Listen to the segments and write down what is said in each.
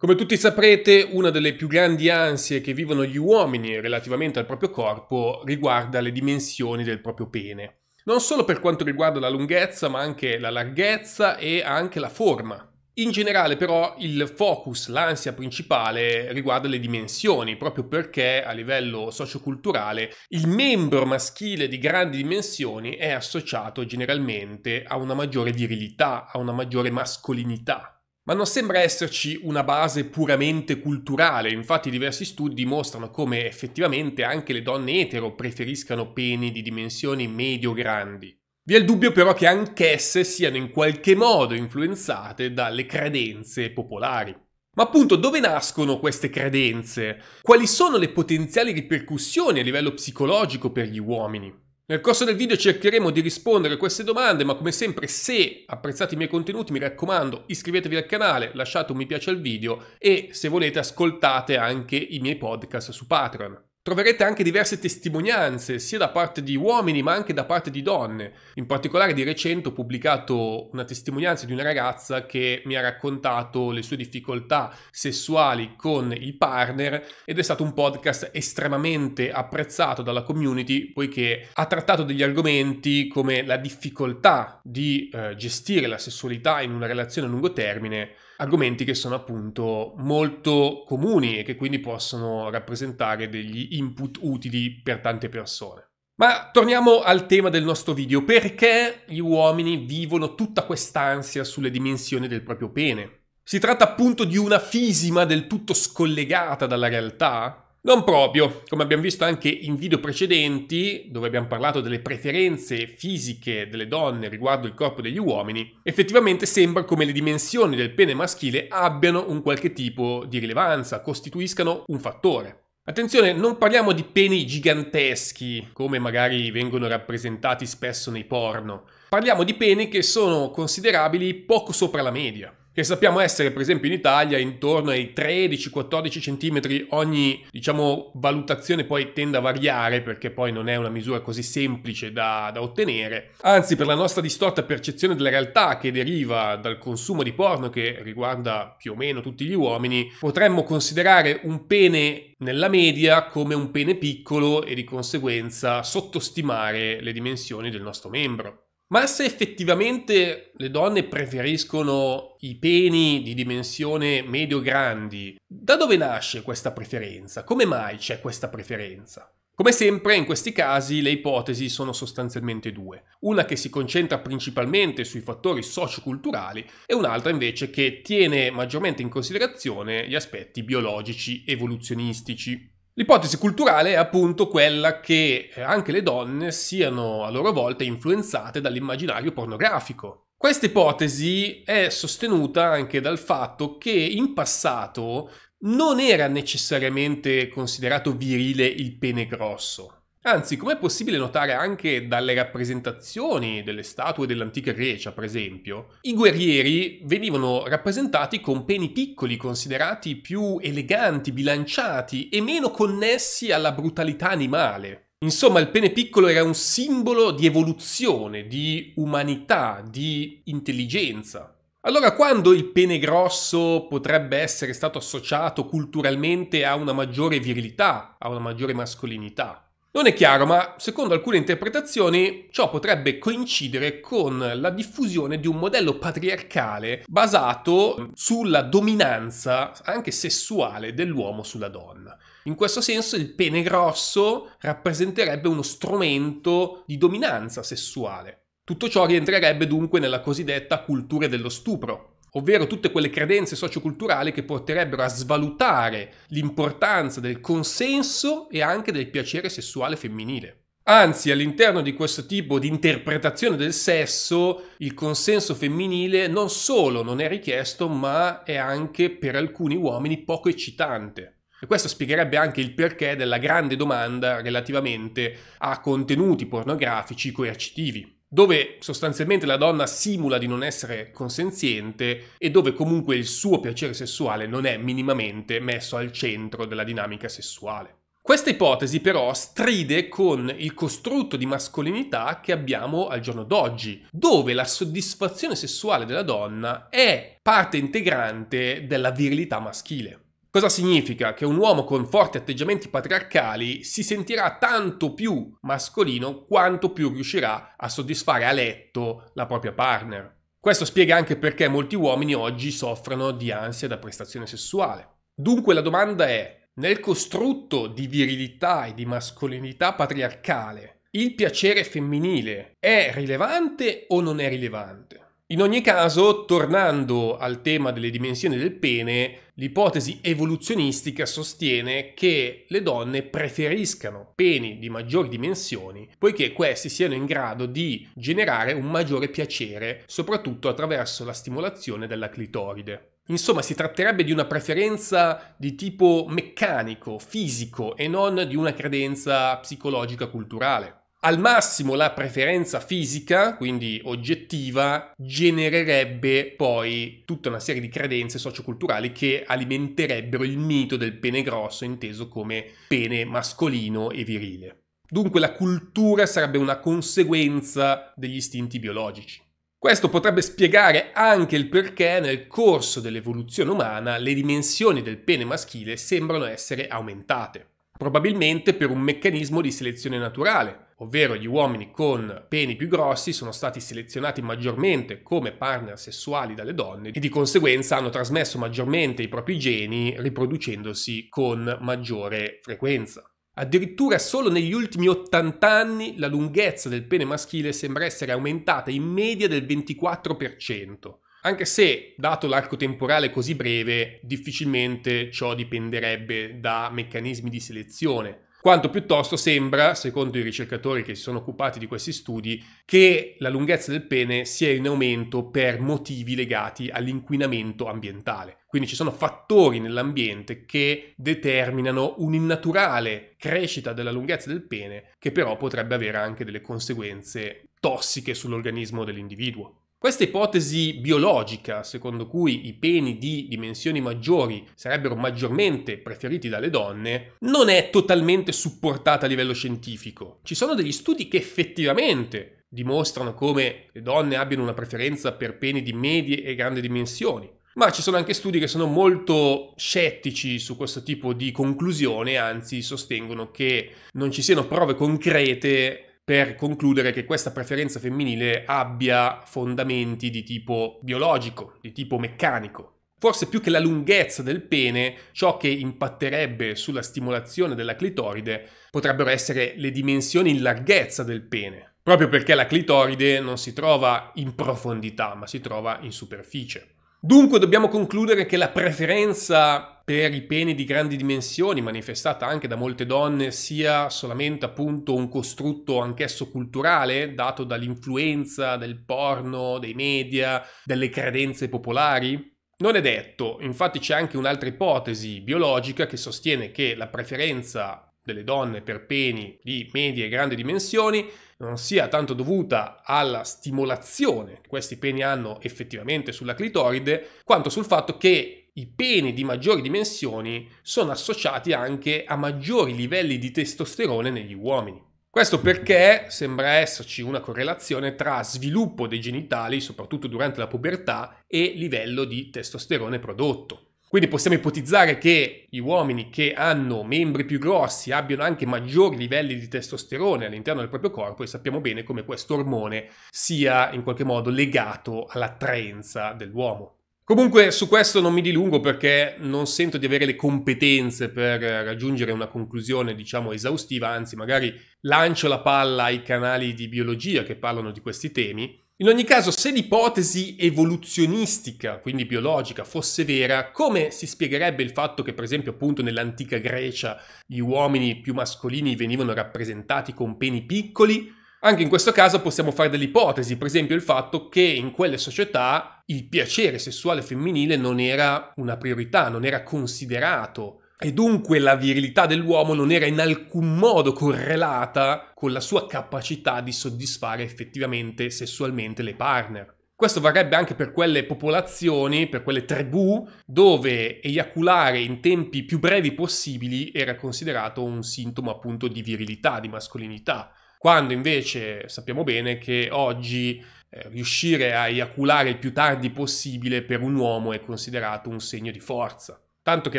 Come tutti saprete, una delle più grandi ansie che vivono gli uomini relativamente al proprio corpo riguarda le dimensioni del proprio pene. Non solo per quanto riguarda la lunghezza, ma anche la larghezza e anche la forma. In generale però il focus, l'ansia principale riguarda le dimensioni, proprio perché a livello socioculturale il membro maschile di grandi dimensioni è associato generalmente a una maggiore virilità, a una maggiore mascolinità. Ma non sembra esserci una base puramente culturale, infatti diversi studi dimostrano come effettivamente anche le donne etero preferiscano peni di dimensioni medio-grandi. Vi è il dubbio però che anch'esse siano in qualche modo influenzate dalle credenze popolari. Ma appunto dove nascono queste credenze? Quali sono le potenziali ripercussioni a livello psicologico per gli uomini? Nel corso del video cercheremo di rispondere a queste domande, ma come sempre se apprezzate i miei contenuti mi raccomando iscrivetevi al canale, lasciate un mi piace al video e se volete ascoltate anche i miei podcast su Patreon. Troverete anche diverse testimonianze, sia da parte di uomini ma anche da parte di donne. In particolare di recente ho pubblicato una testimonianza di una ragazza che mi ha raccontato le sue difficoltà sessuali con il partner ed è stato un podcast estremamente apprezzato dalla community poiché ha trattato degli argomenti come la difficoltà di eh, gestire la sessualità in una relazione a lungo termine argomenti che sono appunto molto comuni e che quindi possono rappresentare degli input utili per tante persone. Ma torniamo al tema del nostro video, perché gli uomini vivono tutta quest'ansia sulle dimensioni del proprio pene? Si tratta appunto di una fisima del tutto scollegata dalla realtà? Non proprio, come abbiamo visto anche in video precedenti, dove abbiamo parlato delle preferenze fisiche delle donne riguardo il corpo degli uomini, effettivamente sembra come le dimensioni del pene maschile abbiano un qualche tipo di rilevanza, costituiscano un fattore. Attenzione, non parliamo di peni giganteschi, come magari vengono rappresentati spesso nei porno. Parliamo di peni che sono considerabili poco sopra la media che sappiamo essere per esempio in Italia intorno ai 13-14 cm ogni diciamo, valutazione poi tende a variare perché poi non è una misura così semplice da, da ottenere, anzi per la nostra distorta percezione della realtà che deriva dal consumo di porno che riguarda più o meno tutti gli uomini, potremmo considerare un pene nella media come un pene piccolo e di conseguenza sottostimare le dimensioni del nostro membro. Ma se effettivamente le donne preferiscono i peni di dimensione medio-grandi, da dove nasce questa preferenza? Come mai c'è questa preferenza? Come sempre in questi casi le ipotesi sono sostanzialmente due, una che si concentra principalmente sui fattori socioculturali e un'altra invece che tiene maggiormente in considerazione gli aspetti biologici evoluzionistici. L'ipotesi culturale è appunto quella che eh, anche le donne siano a loro volta influenzate dall'immaginario pornografico. Questa ipotesi è sostenuta anche dal fatto che in passato non era necessariamente considerato virile il pene grosso. Anzi, come è possibile notare anche dalle rappresentazioni delle statue dell'antica Grecia, per esempio, i guerrieri venivano rappresentati con peni piccoli, considerati più eleganti, bilanciati e meno connessi alla brutalità animale. Insomma, il pene piccolo era un simbolo di evoluzione, di umanità, di intelligenza. Allora, quando il pene grosso potrebbe essere stato associato culturalmente a una maggiore virilità, a una maggiore mascolinità? Non è chiaro, ma secondo alcune interpretazioni ciò potrebbe coincidere con la diffusione di un modello patriarcale basato sulla dominanza anche sessuale dell'uomo sulla donna. In questo senso il pene grosso rappresenterebbe uno strumento di dominanza sessuale. Tutto ciò rientrerebbe dunque nella cosiddetta cultura dello stupro, ovvero tutte quelle credenze socioculturali che porterebbero a svalutare l'importanza del consenso e anche del piacere sessuale femminile. Anzi, all'interno di questo tipo di interpretazione del sesso, il consenso femminile non solo non è richiesto, ma è anche per alcuni uomini poco eccitante. E questo spiegherebbe anche il perché della grande domanda relativamente a contenuti pornografici coercitivi dove sostanzialmente la donna simula di non essere consenziente e dove comunque il suo piacere sessuale non è minimamente messo al centro della dinamica sessuale. Questa ipotesi però stride con il costrutto di mascolinità che abbiamo al giorno d'oggi, dove la soddisfazione sessuale della donna è parte integrante della virilità maschile. Cosa significa? Che un uomo con forti atteggiamenti patriarcali si sentirà tanto più mascolino quanto più riuscirà a soddisfare a letto la propria partner. Questo spiega anche perché molti uomini oggi soffrono di ansia da prestazione sessuale. Dunque la domanda è, nel costrutto di virilità e di mascolinità patriarcale, il piacere femminile è rilevante o non è rilevante? In ogni caso, tornando al tema delle dimensioni del pene, l'ipotesi evoluzionistica sostiene che le donne preferiscano peni di maggiori dimensioni, poiché questi siano in grado di generare un maggiore piacere, soprattutto attraverso la stimolazione della clitoride. Insomma, si tratterebbe di una preferenza di tipo meccanico, fisico e non di una credenza psicologica culturale. Al massimo la preferenza fisica, quindi oggettiva, genererebbe poi tutta una serie di credenze socioculturali che alimenterebbero il mito del pene grosso inteso come pene mascolino e virile. Dunque la cultura sarebbe una conseguenza degli istinti biologici. Questo potrebbe spiegare anche il perché nel corso dell'evoluzione umana le dimensioni del pene maschile sembrano essere aumentate probabilmente per un meccanismo di selezione naturale, ovvero gli uomini con peni più grossi sono stati selezionati maggiormente come partner sessuali dalle donne e di conseguenza hanno trasmesso maggiormente i propri geni riproducendosi con maggiore frequenza. Addirittura solo negli ultimi 80 anni la lunghezza del pene maschile sembra essere aumentata in media del 24%. Anche se, dato l'arco temporale così breve, difficilmente ciò dipenderebbe da meccanismi di selezione, quanto piuttosto sembra, secondo i ricercatori che si sono occupati di questi studi, che la lunghezza del pene sia in aumento per motivi legati all'inquinamento ambientale. Quindi ci sono fattori nell'ambiente che determinano un'innaturale crescita della lunghezza del pene, che però potrebbe avere anche delle conseguenze tossiche sull'organismo dell'individuo. Questa ipotesi biologica, secondo cui i peni di dimensioni maggiori sarebbero maggiormente preferiti dalle donne, non è totalmente supportata a livello scientifico. Ci sono degli studi che effettivamente dimostrano come le donne abbiano una preferenza per peni di medie e grandi dimensioni. Ma ci sono anche studi che sono molto scettici su questo tipo di conclusione, anzi sostengono che non ci siano prove concrete per concludere che questa preferenza femminile abbia fondamenti di tipo biologico, di tipo meccanico. Forse più che la lunghezza del pene, ciò che impatterebbe sulla stimolazione della clitoride potrebbero essere le dimensioni in larghezza del pene, proprio perché la clitoride non si trova in profondità, ma si trova in superficie. Dunque dobbiamo concludere che la preferenza per i pene di grandi dimensioni, manifestata anche da molte donne, sia solamente appunto un costrutto anch'esso culturale, dato dall'influenza del porno, dei media, delle credenze popolari? Non è detto, infatti c'è anche un'altra ipotesi biologica che sostiene che la preferenza delle donne per peni di medie e grandi dimensioni non sia tanto dovuta alla stimolazione che questi peni hanno effettivamente sulla clitoride, quanto sul fatto che i peni di maggiori dimensioni sono associati anche a maggiori livelli di testosterone negli uomini. Questo perché sembra esserci una correlazione tra sviluppo dei genitali, soprattutto durante la pubertà, e livello di testosterone prodotto. Quindi possiamo ipotizzare che gli uomini che hanno membri più grossi abbiano anche maggiori livelli di testosterone all'interno del proprio corpo e sappiamo bene come questo ormone sia in qualche modo legato all'attraenza dell'uomo. Comunque su questo non mi dilungo perché non sento di avere le competenze per raggiungere una conclusione diciamo esaustiva, anzi magari lancio la palla ai canali di biologia che parlano di questi temi in ogni caso, se l'ipotesi evoluzionistica, quindi biologica, fosse vera, come si spiegherebbe il fatto che, per esempio, appunto nell'antica Grecia gli uomini più mascolini venivano rappresentati con peni piccoli? Anche in questo caso possiamo fare delle ipotesi, per esempio il fatto che in quelle società il piacere sessuale femminile non era una priorità, non era considerato e dunque la virilità dell'uomo non era in alcun modo correlata con la sua capacità di soddisfare effettivamente sessualmente le partner. Questo varrebbe anche per quelle popolazioni, per quelle tribù, dove eiaculare in tempi più brevi possibili era considerato un sintomo appunto di virilità, di mascolinità. Quando invece sappiamo bene che oggi eh, riuscire a eiaculare il più tardi possibile per un uomo è considerato un segno di forza tanto che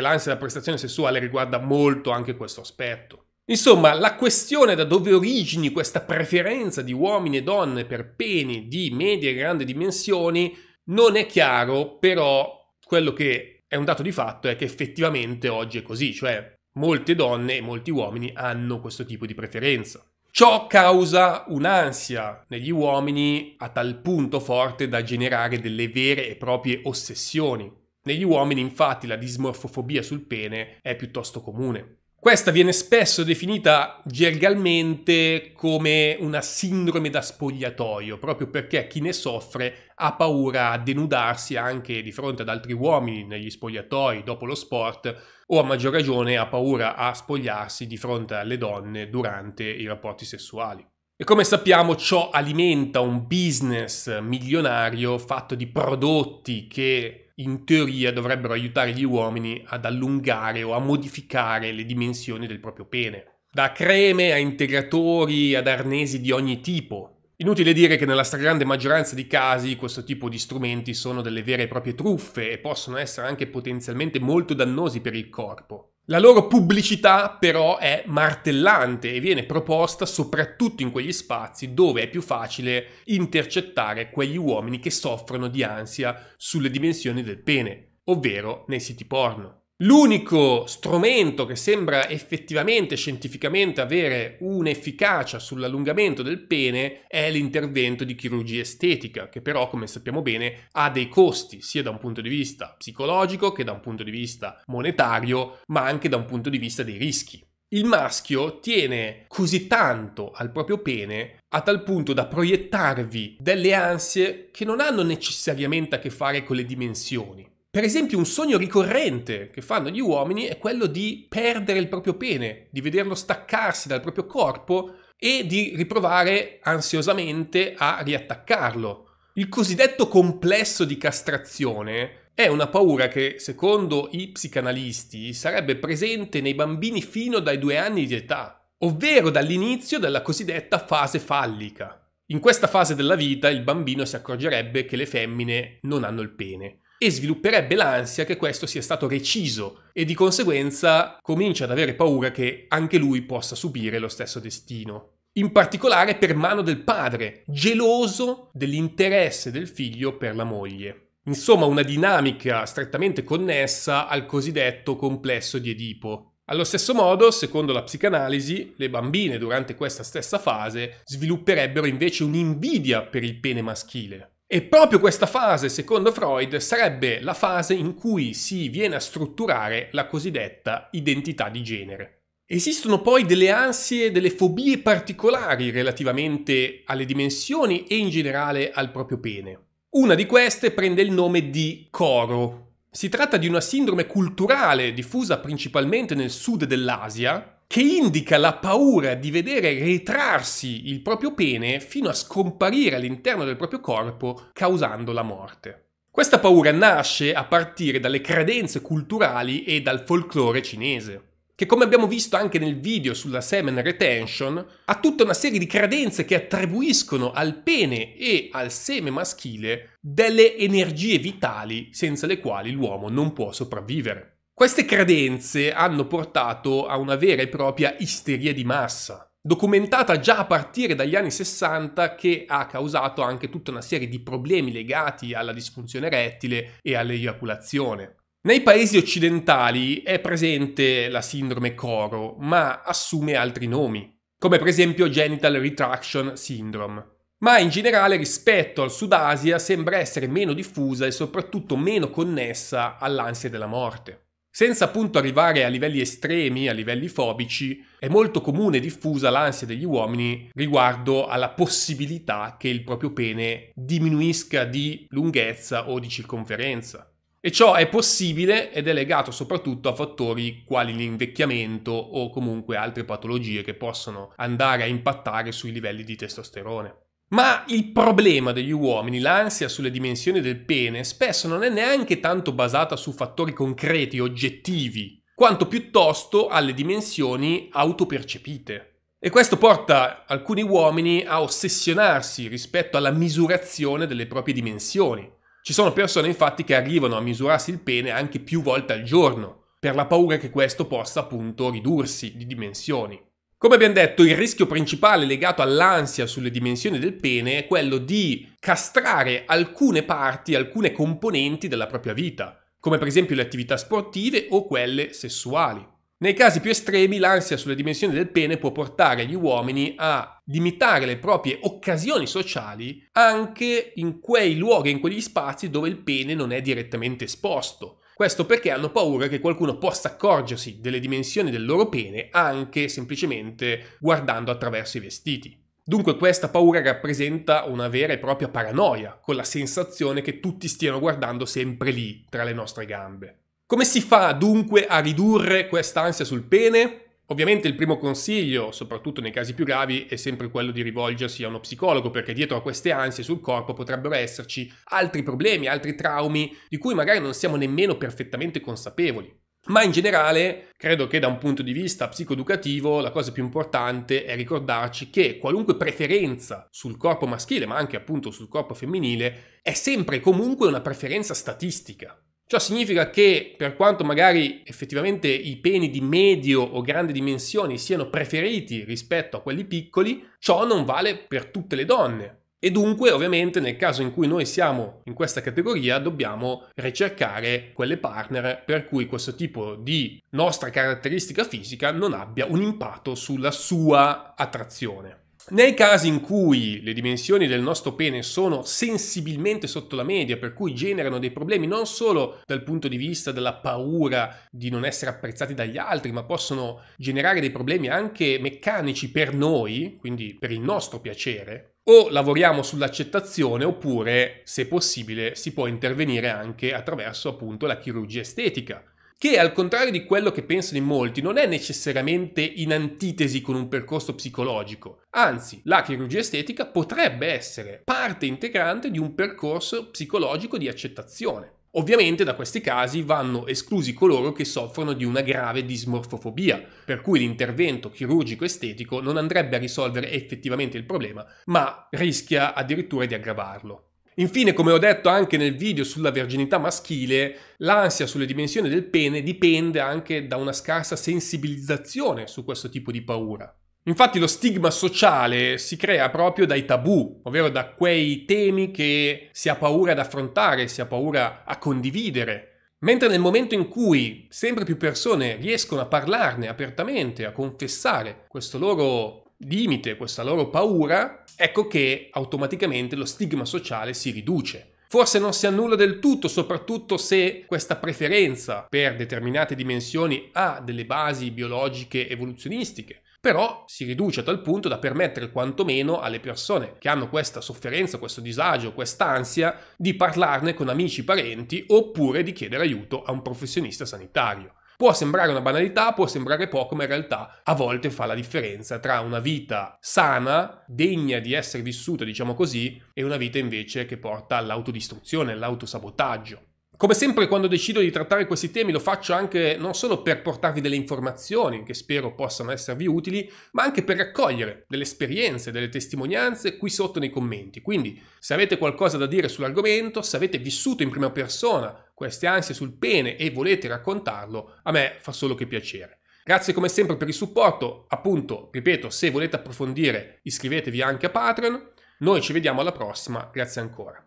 l'ansia da prestazione sessuale riguarda molto anche questo aspetto. Insomma, la questione da dove origini questa preferenza di uomini e donne per pene di medie e grandi dimensioni non è chiaro, però quello che è un dato di fatto è che effettivamente oggi è così, cioè molte donne e molti uomini hanno questo tipo di preferenza. Ciò causa un'ansia negli uomini a tal punto forte da generare delle vere e proprie ossessioni, negli uomini infatti la dismorfofobia sul pene è piuttosto comune. Questa viene spesso definita gergalmente come una sindrome da spogliatoio, proprio perché chi ne soffre ha paura a denudarsi anche di fronte ad altri uomini negli spogliatoi dopo lo sport o a maggior ragione ha paura a spogliarsi di fronte alle donne durante i rapporti sessuali. E come sappiamo ciò alimenta un business milionario fatto di prodotti che in teoria dovrebbero aiutare gli uomini ad allungare o a modificare le dimensioni del proprio pene, da creme a integratori ad arnesi di ogni tipo. Inutile dire che nella stragrande maggioranza di casi questo tipo di strumenti sono delle vere e proprie truffe e possono essere anche potenzialmente molto dannosi per il corpo. La loro pubblicità però è martellante e viene proposta soprattutto in quegli spazi dove è più facile intercettare quegli uomini che soffrono di ansia sulle dimensioni del pene, ovvero nei siti porno. L'unico strumento che sembra effettivamente scientificamente avere un'efficacia sull'allungamento del pene è l'intervento di chirurgia estetica, che però, come sappiamo bene, ha dei costi sia da un punto di vista psicologico che da un punto di vista monetario, ma anche da un punto di vista dei rischi. Il maschio tiene così tanto al proprio pene a tal punto da proiettarvi delle ansie che non hanno necessariamente a che fare con le dimensioni. Per esempio un sogno ricorrente che fanno gli uomini è quello di perdere il proprio pene, di vederlo staccarsi dal proprio corpo e di riprovare ansiosamente a riattaccarlo. Il cosiddetto complesso di castrazione è una paura che, secondo i psicanalisti, sarebbe presente nei bambini fino dai due anni di età, ovvero dall'inizio della cosiddetta fase fallica. In questa fase della vita il bambino si accorgerebbe che le femmine non hanno il pene e svilupperebbe l'ansia che questo sia stato reciso e di conseguenza comincia ad avere paura che anche lui possa subire lo stesso destino. In particolare per mano del padre, geloso dell'interesse del figlio per la moglie. Insomma, una dinamica strettamente connessa al cosiddetto complesso di Edipo, allo stesso modo, secondo la psicanalisi, le bambine durante questa stessa fase svilupperebbero invece un'invidia per il pene maschile. E proprio questa fase, secondo Freud, sarebbe la fase in cui si viene a strutturare la cosiddetta identità di genere. Esistono poi delle ansie, delle fobie particolari relativamente alle dimensioni e in generale al proprio pene. Una di queste prende il nome di coro. Si tratta di una sindrome culturale diffusa principalmente nel sud dell'Asia, che indica la paura di vedere ritrarsi il proprio pene fino a scomparire all'interno del proprio corpo causando la morte. Questa paura nasce a partire dalle credenze culturali e dal folklore cinese, che come abbiamo visto anche nel video sulla semen retention, ha tutta una serie di credenze che attribuiscono al pene e al seme maschile delle energie vitali senza le quali l'uomo non può sopravvivere. Queste credenze hanno portato a una vera e propria isteria di massa, documentata già a partire dagli anni 60 che ha causato anche tutta una serie di problemi legati alla disfunzione rettile e all'eiaculazione. Nei paesi occidentali è presente la sindrome Coro, ma assume altri nomi, come per esempio Genital Retraction Syndrome ma in generale rispetto al Sud Asia sembra essere meno diffusa e soprattutto meno connessa all'ansia della morte. Senza appunto arrivare a livelli estremi, a livelli fobici, è molto comune e diffusa l'ansia degli uomini riguardo alla possibilità che il proprio pene diminuisca di lunghezza o di circonferenza. E ciò è possibile ed è legato soprattutto a fattori quali l'invecchiamento o comunque altre patologie che possono andare a impattare sui livelli di testosterone. Ma il problema degli uomini, l'ansia sulle dimensioni del pene, spesso non è neanche tanto basata su fattori concreti, oggettivi, quanto piuttosto alle dimensioni autopercepite. E questo porta alcuni uomini a ossessionarsi rispetto alla misurazione delle proprie dimensioni. Ci sono persone infatti che arrivano a misurarsi il pene anche più volte al giorno, per la paura che questo possa appunto ridursi di dimensioni. Come abbiamo detto, il rischio principale legato all'ansia sulle dimensioni del pene è quello di castrare alcune parti, alcune componenti della propria vita, come per esempio le attività sportive o quelle sessuali. Nei casi più estremi, l'ansia sulle dimensioni del pene può portare gli uomini a limitare le proprie occasioni sociali anche in quei luoghi, in quegli spazi dove il pene non è direttamente esposto, questo perché hanno paura che qualcuno possa accorgersi delle dimensioni del loro pene anche semplicemente guardando attraverso i vestiti. Dunque questa paura rappresenta una vera e propria paranoia, con la sensazione che tutti stiano guardando sempre lì, tra le nostre gambe. Come si fa dunque a ridurre questa ansia sul pene? Ovviamente il primo consiglio, soprattutto nei casi più gravi, è sempre quello di rivolgersi a uno psicologo, perché dietro a queste ansie sul corpo potrebbero esserci altri problemi, altri traumi, di cui magari non siamo nemmeno perfettamente consapevoli. Ma in generale, credo che da un punto di vista psicoeducativo la cosa più importante è ricordarci che qualunque preferenza sul corpo maschile, ma anche appunto sul corpo femminile, è sempre e comunque una preferenza statistica. Ciò significa che per quanto magari effettivamente i peni di medio o grande dimensioni siano preferiti rispetto a quelli piccoli, ciò non vale per tutte le donne. E dunque, ovviamente, nel caso in cui noi siamo in questa categoria, dobbiamo ricercare quelle partner per cui questo tipo di nostra caratteristica fisica non abbia un impatto sulla sua attrazione. Nei casi in cui le dimensioni del nostro pene sono sensibilmente sotto la media, per cui generano dei problemi non solo dal punto di vista della paura di non essere apprezzati dagli altri, ma possono generare dei problemi anche meccanici per noi, quindi per il nostro piacere, o lavoriamo sull'accettazione oppure, se possibile, si può intervenire anche attraverso appunto la chirurgia estetica che al contrario di quello che pensano in molti non è necessariamente in antitesi con un percorso psicologico, anzi la chirurgia estetica potrebbe essere parte integrante di un percorso psicologico di accettazione. Ovviamente da questi casi vanno esclusi coloro che soffrono di una grave dismorfofobia, per cui l'intervento chirurgico estetico non andrebbe a risolvere effettivamente il problema, ma rischia addirittura di aggravarlo. Infine, come ho detto anche nel video sulla verginità maschile, l'ansia sulle dimensioni del pene dipende anche da una scarsa sensibilizzazione su questo tipo di paura. Infatti lo stigma sociale si crea proprio dai tabù, ovvero da quei temi che si ha paura ad affrontare, si ha paura a condividere. Mentre nel momento in cui sempre più persone riescono a parlarne apertamente, a confessare questo loro limite, questa loro paura, ecco che automaticamente lo stigma sociale si riduce. Forse non si annulla del tutto, soprattutto se questa preferenza per determinate dimensioni ha delle basi biologiche evoluzionistiche, però si riduce a tal punto da permettere quantomeno alle persone che hanno questa sofferenza, questo disagio, quest'ansia di parlarne con amici, parenti oppure di chiedere aiuto a un professionista sanitario. Può sembrare una banalità, può sembrare poco, ma in realtà a volte fa la differenza tra una vita sana, degna di essere vissuta, diciamo così, e una vita invece che porta all'autodistruzione, all'autosabotaggio. Come sempre quando decido di trattare questi temi lo faccio anche non solo per portarvi delle informazioni che spero possano esservi utili, ma anche per raccogliere delle esperienze, delle testimonianze qui sotto nei commenti. Quindi se avete qualcosa da dire sull'argomento, se avete vissuto in prima persona queste ansie sul pene e volete raccontarlo, a me fa solo che piacere. Grazie come sempre per il supporto, appunto, ripeto, se volete approfondire iscrivetevi anche a Patreon, noi ci vediamo alla prossima, grazie ancora.